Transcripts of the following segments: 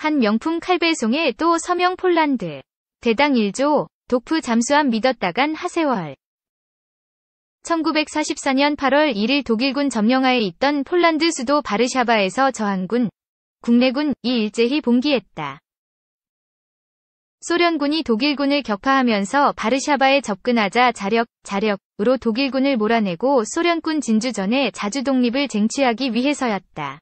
한 명품 칼배송에 또 서명 폴란드. 대당 1조, 도프 잠수함 믿었다간 하세월. 1944년 8월 1일 독일군 점령하에 있던 폴란드 수도 바르샤바에서 저항군, 국내군이 일제히 봉기했다. 소련군이 독일군을 격파하면서 바르샤바에 접근하자 자력, 자력으로 독일군을 몰아내고 소련군 진주전에 자주 독립을 쟁취하기 위해서였다.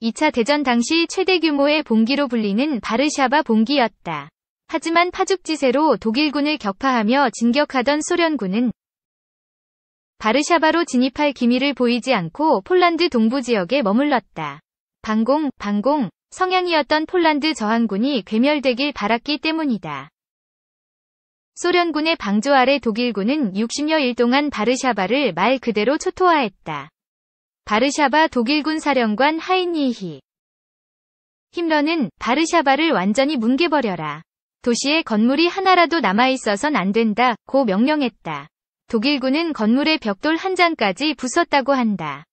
2차 대전 당시 최대 규모의 봉기로 불리는 바르샤바 봉기였다. 하지만 파죽지세로 독일군을 격파하며 진격하던 소련군은 바르샤바로 진입할 기미를 보이지 않고 폴란드 동부 지역에 머물렀다. 방공방공 성향이었던 폴란드 저항군이 괴멸되길 바랐기 때문이다. 소련군의 방조 아래 독일군은 60여일 동안 바르샤바를 말 그대로 초토화했다. 바르샤바 독일군 사령관 하인니히 힘러는 바르샤바를 완전히 뭉개버려라. 도시에 건물이 하나라도 남아있어선 안 된다, 고 명령했다. 독일군은 건물의 벽돌 한 장까지 부쉈다고 한다.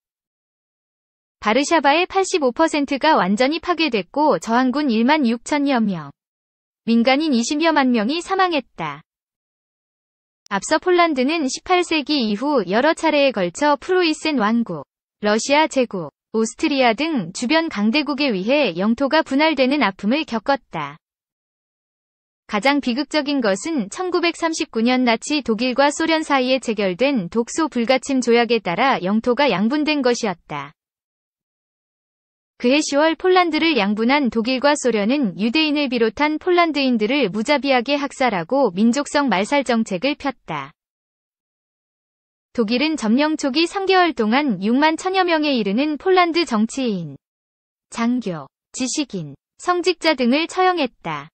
바르샤바의 85%가 완전히 파괴됐고 저항군 1만 6천여 명, 민간인 20여만 명이 사망했다. 앞서 폴란드는 18세기 이후 여러 차례에 걸쳐 프로이센 왕국, 러시아 제국, 오스트리아 등 주변 강대국에 의해 영토가 분할되는 아픔을 겪었다. 가장 비극적인 것은 1939년 나치 독일과 소련 사이에 체결된 독소 불가침 조약에 따라 영토가 양분된 것이었다. 그해 10월 폴란드를 양분한 독일과 소련은 유대인을 비롯한 폴란드인들을 무자비하게 학살하고 민족성 말살 정책을 폈다. 독일은 점령 초기 3개월 동안 6만 천여 명에 이르는 폴란드 정치인, 장교, 지식인, 성직자 등을 처형했다.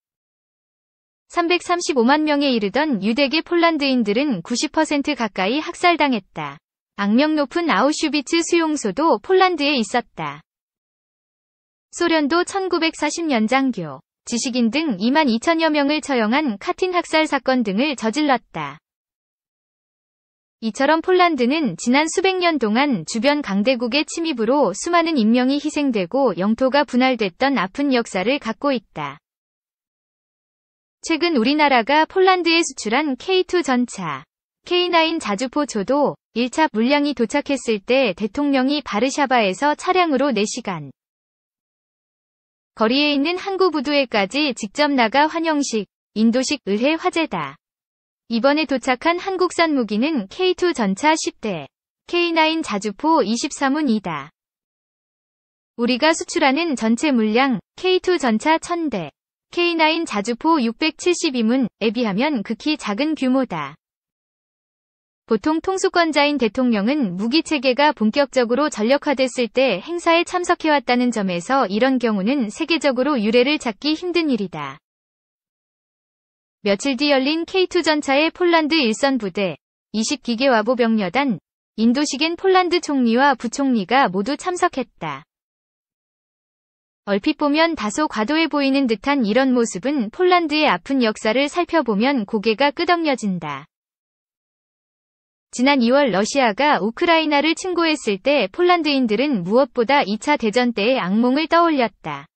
335만 명에 이르던 유대계 폴란드인들은 90% 가까이 학살당했다. 악명 높은 아우슈비츠 수용소도 폴란드에 있었다. 소련도 1940년 장교, 지식인 등 2만 2천여 명을 처형한 카틴 학살 사건 등을 저질렀다. 이처럼 폴란드는 지난 수백 년 동안 주변 강대국의 침입으로 수많은 인명이 희생되고 영토가 분할됐던 아픈 역사를 갖고 있다. 최근 우리나라가 폴란드에 수출한 K2 전차, K9 자주포초도 1차 물량이 도착했을 때 대통령이 바르샤바에서 차량으로 4시간 거리에 있는 항구 부두에까지 직접 나가 환영식, 인도식 의회 화제다. 이번에 도착한 한국산 무기는 K2 전차 10대, K9 자주포 23문이다. 우리가 수출하는 전체 물량 K2 전차 1000대, K9 자주포 672문에 비하면 극히 작은 규모다. 보통 통수권자인 대통령은 무기체계가 본격적으로 전력화됐을 때 행사에 참석해왔다는 점에서 이런 경우는 세계적으로 유례를 찾기 힘든 일이다. 며칠 뒤 열린 K2 전차의 폴란드 일선 부대 20기계 와보병여단 인도식인 폴란드 총리와 부총리가 모두 참석했다. 얼핏 보면 다소 과도해 보이는 듯한 이런 모습은 폴란드의 아픈 역사를 살펴보면 고개가 끄덕여진다. 지난 2월 러시아가 우크라이나를 침고했을때 폴란드인들은 무엇보다 2차 대전 때의 악몽을 떠올렸다.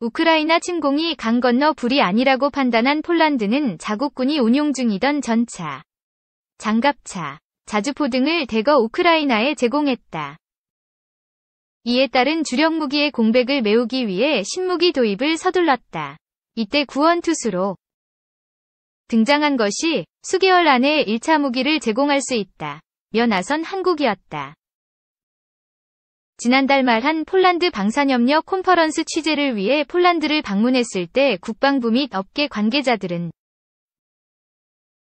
우크라이나 침공이 강 건너 불이 아니라고 판단한 폴란드는 자국군이 운용 중이던 전차, 장갑차, 자주포 등을 대거 우크라이나에 제공했다. 이에 따른 주력 무기의 공백을 메우기 위해 신무기 도입을 서둘렀다. 이때 구원투수로 등장한 것이 수개월 안에 1차 무기를 제공할 수 있다. 며 나선 한국이었다. 지난달 말 한 폴란드 방산협력 콘퍼런스 취재를 위해 폴란드를 방문했을 때 국방부 및 업계 관계자들은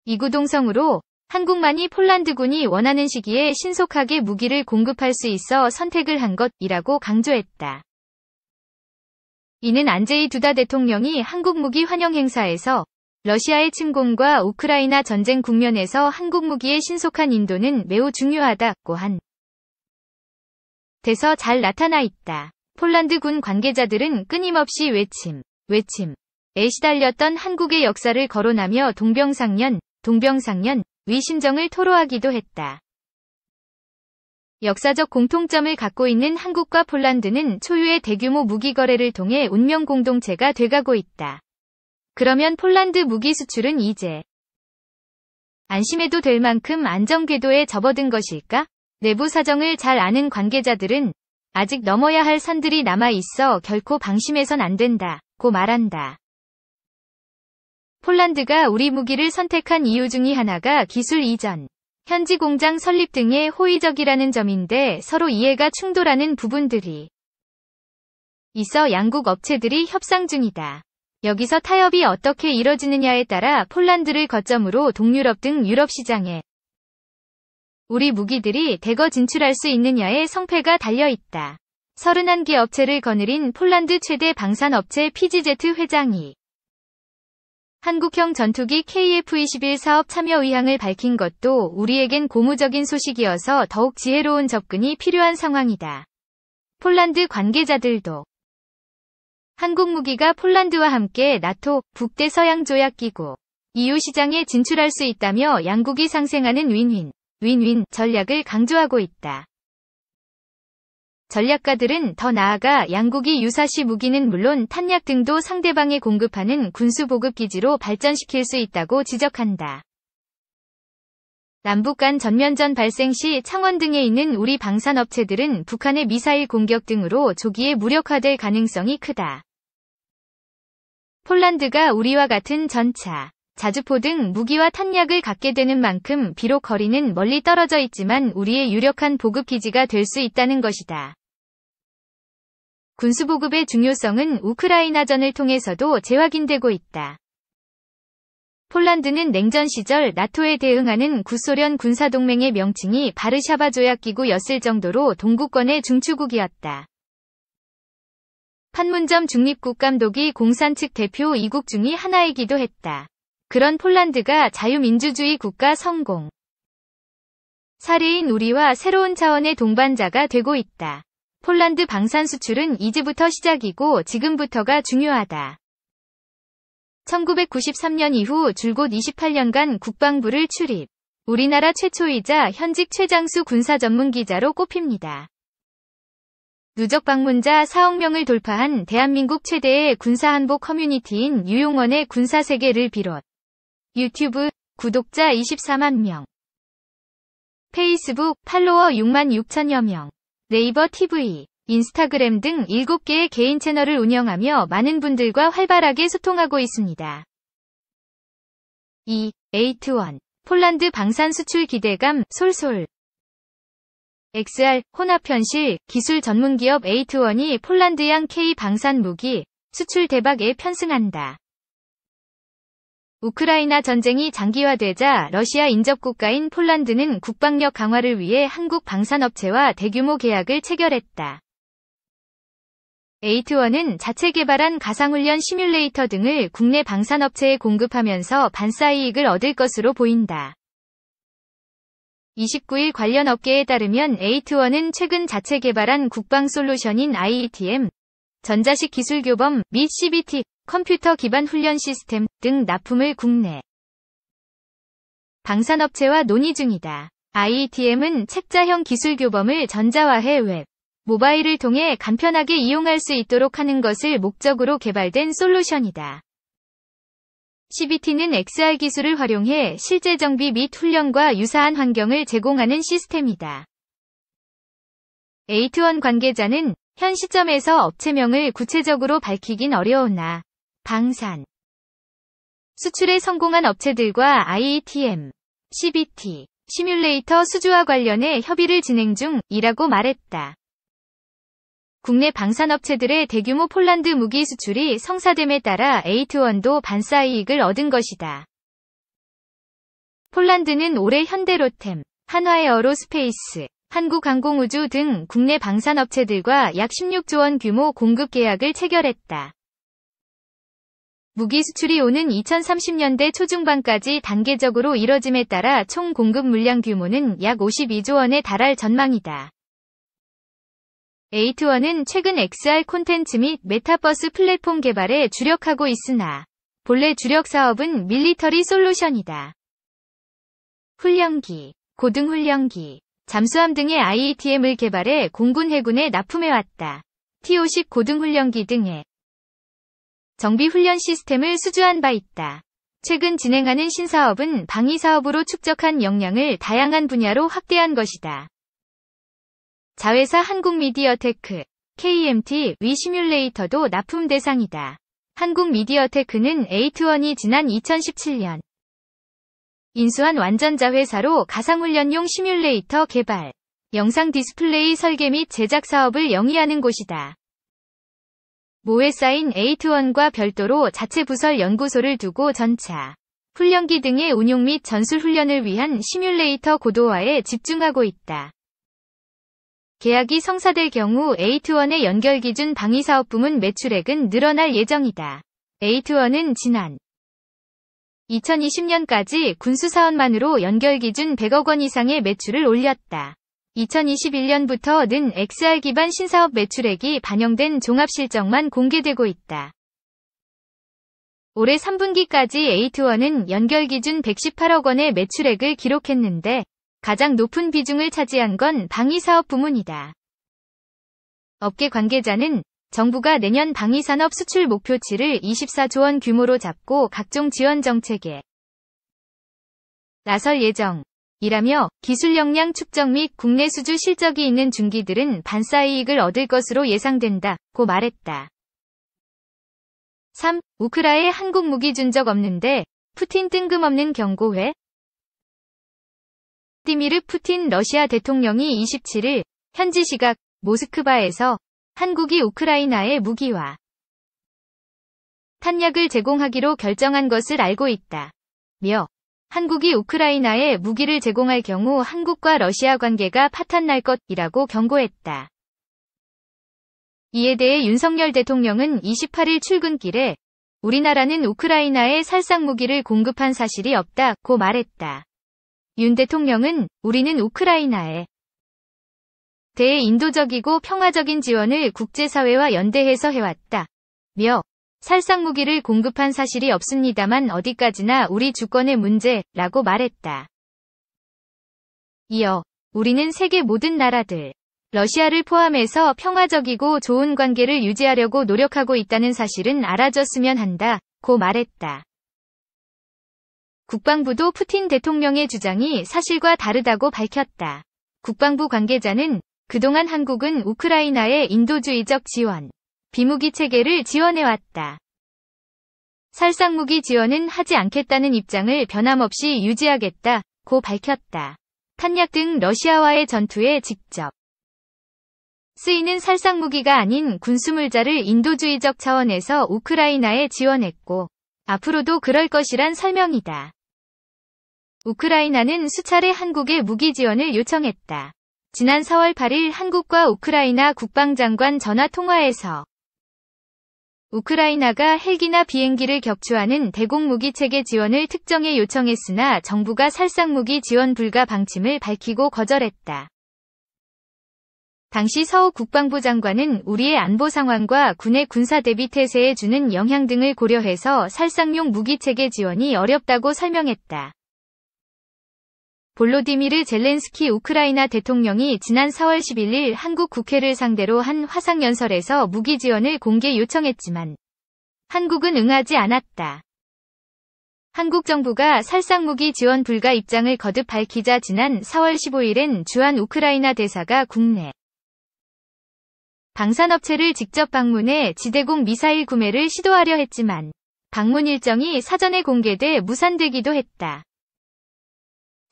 이구동성으로 한국만이 폴란드군이 원하는 시기에 신속하게 무기를 공급할 수 있어 선택을 한 것이라고 강조했다. 이는 안제이 두다 대통령이 한국 무기 환영 행사에서 러시아의 침공과 우크라이나 전쟁 국면에서 한국 무기의 신속한 인도는 매우 중요하다고 한 돼서 잘 나타나 있다. 폴란드 군 관계자들은 끊임없이 외침, 외침, 에 시달렸던 한국의 역사를 거론하며 동병상련, 동병상련, 위심정을 토로하기도 했다. 역사적 공통점을 갖고 있는 한국과 폴란드는 초유의 대규모 무기 거래를 통해 운명 공동체가 돼가고 있다. 그러면 폴란드 무기 수출은 이제 안심해도 될 만큼 안정궤도에 접어든 것일까? 내부 사정을 잘 아는 관계자들은 아직 넘어야 할선들이 남아 있어 결코 방심해선 안 된다고 말한다. 폴란드가 우리 무기를 선택한 이유 중의 하나가 기술 이전, 현지 공장 설립 등의 호의적이라는 점인데 서로 이해가 충돌하는 부분들이 있어 양국 업체들이 협상 중이다. 여기서 타협이 어떻게 이뤄지느냐에 따라 폴란드를 거점으로 동유럽 등 유럽 시장에 우리 무기들이 대거 진출할 수 있느냐에 성패가 달려있다. 31개 업체를 거느린 폴란드 최대 방산업체 PGZ 회장이 한국형 전투기 KF-21 사업 참여 의향을 밝힌 것도 우리에겐 고무적인 소식이어서 더욱 지혜로운 접근이 필요한 상황이다. 폴란드 관계자들도 한국 무기가 폴란드와 함께 나토, 북대서양 조약기구, EU 시장에 진출할 수 있다며 양국이 상생하는 윈윈. 윈윈 전략을 강조하고 있다. 전략가들은 더 나아가 양국이 유사시 무기는 물론 탄약 등도 상대방에 공급하는 군수 보급 기지로 발전시킬 수 있다고 지적한다. 남북 간 전면전 발생 시 창원 등에 있는 우리 방산업체들은 북한의 미사일 공격 등으로 조기에 무력화될 가능성이 크다. 폴란드가 우리와 같은 전차, 자주포 등 무기와 탄약을 갖게 되는 만큼 비록 거리는 멀리 떨어져 있지만 우리의 유력한 보급기지가 될 수 있다는 것이다. 군수보급의 중요성은 우크라이나전을 통해서도 재확인되고 있다. 폴란드는 냉전 시절 나토에 대응하는 구소련 군사동맹의 명칭이 바르샤바 조약기구였을 정도로 동구권의 중추국이었다. 판문점 중립국감독이 공산 측 대표 이국 중의 하나이기도 했다. 그런 폴란드가 자유민주주의 국가 성공. 사례인 우리와 새로운 차원의 동반자가 되고 있다. 폴란드 방산 수출은 이제부터 시작이고 지금부터가 중요하다. 1993년 이후 줄곧 28년간 국방부를 출입. 우리나라 최초이자 현직 최장수 군사 전문 기자로 꼽힙니다. 누적 방문자 4억 명을 돌파한 대한민국 최대의 군사 한복 커뮤니티인 유용원의 군사세계를 비롯 유튜브 구독자 24만 명 페이스북 팔로워 6만 6천여 명 네이버 TV, 인스타그램 등 7개의 개인 채널을 운영하며 많은 분들과 활발하게 소통하고 있습니다. 2. 에이트원 폴란드 방산 수출 기대감 솔솔 XR 혼합현실 기술 전문기업 에이트원이 폴란드양 K 방산 무기 수출 대박에 편승한다. 우크라이나 전쟁이 장기화되자 러시아 인접국가인 폴란드는 국방력 강화를 위해 한국 방산업체와 대규모 계약을 체결했다. 에이트원은 자체 개발한 가상훈련 시뮬레이터 등을 국내 방산업체에 공급하면서 반사이익을 얻을 것으로 보인다. 29일 관련 업계에 따르면 에이트원은 최근 자체 개발한 국방 솔루션인 IETM, 전자식 기술 교범 및 CBT, 컴퓨터 기반 훈련 시스템 등 납품을 국내 방산업체와 논의 중이다. IETM은 책자형 기술 교범을 전자화해 웹, 모바일을 통해 간편하게 이용할 수 있도록 하는 것을 목적으로 개발된 솔루션이다. CBT는 XR 기술을 활용해 실제 정비 및 훈련과 유사한 환경을 제공하는 시스템이다. a 2트원 관계자는 현 시점에서 업체명을 구체적으로 밝히긴 어려우나 방산 수출에 성공한 업체들과 IATM, CBT, 시뮬레이터 수주와 관련해 협의를 진행 중이라고 말했다. 국내 방산업체들의 대규모 폴란드 무기 수출이 성사됨에 따라 에이트원도 반사 이익을 얻은 것이다. 폴란드는 올해 현대로템, 한화에어로스페이스, 한국항공우주 등 국내 방산업체들과 약 16조 원 규모 공급 계약을 체결했다. 무기 수출이 오는 2030년대 초중반까지 단계적으로 이뤄짐에 따라 총 공급 물량 규모는 약 52조 원에 달할 전망이다. 에이트원은 최근 XR 콘텐츠 및 메타버스 플랫폼 개발에 주력하고 있으나 본래 주력 사업은 밀리터리 솔루션이다. 훈련기, 고등훈련기, 잠수함 등의 IATM을 개발해 공군 해군에 납품해왔다. T-50 고등훈련기 등의 정비훈련 시스템을 수주한 바 있다. 최근 진행하는 신사업은 방위사업으로 축적한 역량을 다양한 분야로 확대한 것이다. 자회사 한국미디어테크, KMT, 위 시뮬레이터도 납품 대상이다. 한국미디어테크는 A2원이 지난 2017년 인수한 완전자 회사로 가상훈련용 시뮬레이터 개발, 영상 디스플레이 설계 및 제작 사업을 영위하는 곳이다. 모에 사인 A21과 별도로 자체 부설 연구소를 두고 전차, 훈련기 등의 운용 및 전술 훈련을 위한 시뮬레이터 고도화에 집중하고 있다. 계약이 성사될 경우 A21의 연결 기준 방위 사업 부문 매출액은 늘어날 예정이다. A21은 지난 2020년까지 군수사원만으로 연결기준 100억 원 이상의 매출을 올렸다. 2021년부터는 XR 기반 신사업 매출액이 반영된 종합실적만 공개되고 있다. 올해 3분기까지 a 2트원은 연결 기준 118억 원의 매출액을 기록했는데 가장 높은 비중을 차지한 건 방위사업 부문이다. 업계 관계자는 정부가 내년 방위산업 수출 목표치를 24조 원 규모로 잡고 각종 지원 정책에 나설 예정. 이라며 기술 역량 축적 및 국내 수주 실적이 있는 중기들은 반사 이익을 얻을 것으로 예상된다. 고 말했다. 3. 우크라에 한국 무기 준 적 없는데 푸틴 뜬금없는 경고회 디미르 푸틴 러시아 대통령이 27일 현지 시각 모스크바에서 한국이 우크라이나에 무기와 탄약을 제공하기로 결정한 것을 알고 있다. 며 한국이 우크라이나에 무기를 제공할 경우 한국과 러시아 관계가 파탄날 것이라고 경고했다. 이에 대해 윤석열 대통령은 28일 출근길에 우리나라는 우크라이나에 살상 무기를 공급한 사실이 없다고 말했다. 윤 대통령은 우리는 우크라이나에 대인도적이고 평화적인 지원을 국제사회와 연대해서 해왔다. 며 살상무기를 공급한 사실이 없습니다만 어디까지나 우리 주권의 문제라고 말했다. 이어 우리는 세계 모든 나라들, 러시아를 포함해서 평화적이고 좋은 관계를 유지하려고 노력하고 있다는 사실은 알아줬으면 한다, 고 말했다. 국방부도 푸틴 대통령의 주장이 사실과 다르다고 밝혔다. 국방부 관계자는 그동안 한국은 우크라이나의 인도주의적 지원, 비무기 체계를 지원해왔다. 살상무기 지원은 하지 않겠다는 입장을 변함없이 유지하겠다, 고 밝혔다. 탄약 등 러시아와의 전투에 직접 쓰이는 살상무기가 아닌 군수물자를 인도주의적 차원에서 우크라이나에 지원했고, 앞으로도 그럴 것이란 설명이다. 우크라이나는 수차례 한국의 무기 지원을 요청했다. 지난 4월 8일 한국과 우크라이나 국방장관 전화 통화에서 우크라이나가 헬기나 비행기를 격추하는 대공무기 체계 지원을 특정에 요청했으나 정부가 살상무기 지원 불가 방침을 밝히고 거절했다. 당시 서우 국방부 장관은 우리의 안보 상황과 군의 군사 대비 태세에 주는 영향 등을 고려해서 살상용 무기체계 지원이 어렵다고 설명했다. 볼로디미르 젤렌스키 우크라이나 대통령이 지난 4월 11일 한국 국회를 상대로 한 화상연설에서 무기 지원을 공개 요청했지만 한국은 응하지 않았다. 한국 정부가 살상무기 지원 불가 입장을 거듭 밝히자 지난 4월 15일엔 주한 우크라이나 대사가 국내 방산업체를 직접 방문해 지대공 미사일 구매를 시도하려 했지만 방문 일정이 사전에 공개돼 무산되기도 했다.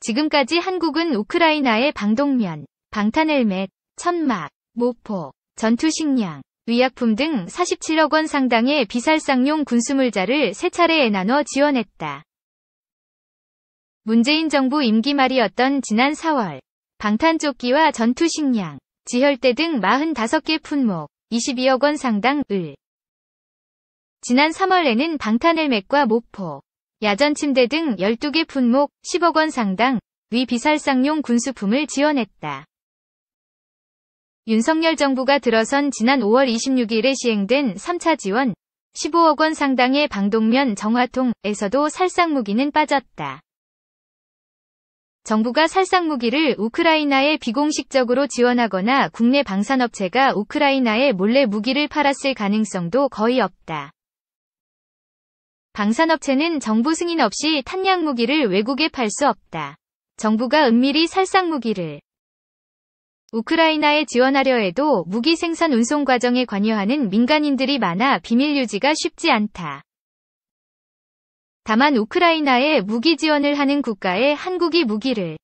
지금까지 한국은 우크라이나의 방독면, 방탄헬멧, 천막, 모포, 전투식량, 의약품 등 47억 원 상당의 비살상용 군수물자를 세 차례에 나눠 지원했다. 문재인 정부 임기 말이었던 지난 4월, 방탄조끼와 전투식량, 지혈대 등 45개 품목, 22억 원 상당 을. 지난 3월에는 방탄헬멧과 모포, 야전 침대 등 12개 품목 10억 원 상당 위비살상용 군수품을 지원했다. 윤석열 정부가 들어선 지난 5월 26일에 시행된 3차 지원 15억 원 상당의 방독면 정화통에서도 살상무기는 빠졌다. 정부가 살상무기를 우크라이나에 비공식적으로 지원하거나 국내 방산업체가 우크라이나에 몰래 무기를 팔았을 가능성도 거의 없다. 방산업체는 정부 승인 없이 탄약 무기를 외국에 팔 수 없다. 정부가 은밀히 살상 무기를 우크라이나에 지원하려 해도 무기 생산 운송 과정에 관여하는 민간인들이 많아 비밀 유지가 쉽지 않다. 다만 우크라이나에 무기 지원을 하는 국가에 한국이 무기를